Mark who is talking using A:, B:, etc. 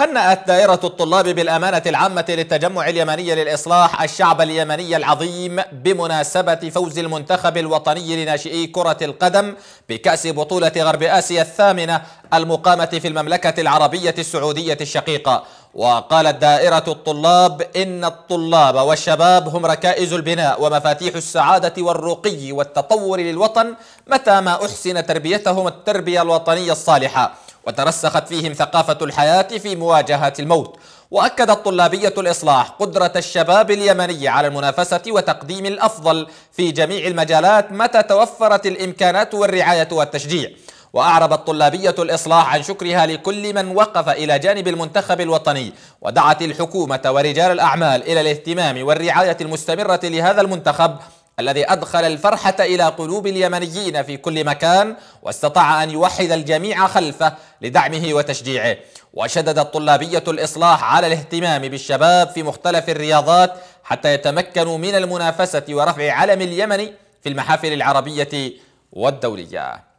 A: هنأت دائرة الطلاب بالأمانة العامة للتجمع اليمني للإصلاح الشعب اليمني العظيم بمناسبة فوز المنتخب الوطني لناشئي كرة القدم بكأس بطولة غرب آسيا الثامنة المقامة في المملكة العربية السعودية الشقيقة وقالت دائرة الطلاب إن الطلاب والشباب هم ركائز البناء ومفاتيح السعادة والرقي والتطور للوطن متى ما أحسن تربيتهم التربية الوطنية الصالحة وترسخت فيهم ثقافة الحياة في مواجهة الموت وأكدت طلابية الإصلاح قدرة الشباب اليمني على المنافسة وتقديم الأفضل في جميع المجالات متى توفرت الإمكانات والرعاية والتشجيع وأعربت طلابية الإصلاح عن شكرها لكل من وقف إلى جانب المنتخب الوطني ودعت الحكومة ورجال الأعمال إلى الاهتمام والرعاية المستمرة لهذا المنتخب الذي أدخل الفرحة إلى قلوب اليمنيين في كل مكان واستطاع أن يوحد الجميع خلفه لدعمه وتشجيعه وشددت طلابية الإصلاح على الاهتمام بالشباب في مختلف الرياضات حتى يتمكنوا من المنافسة ورفع علم اليمن في المحافل العربية والدولية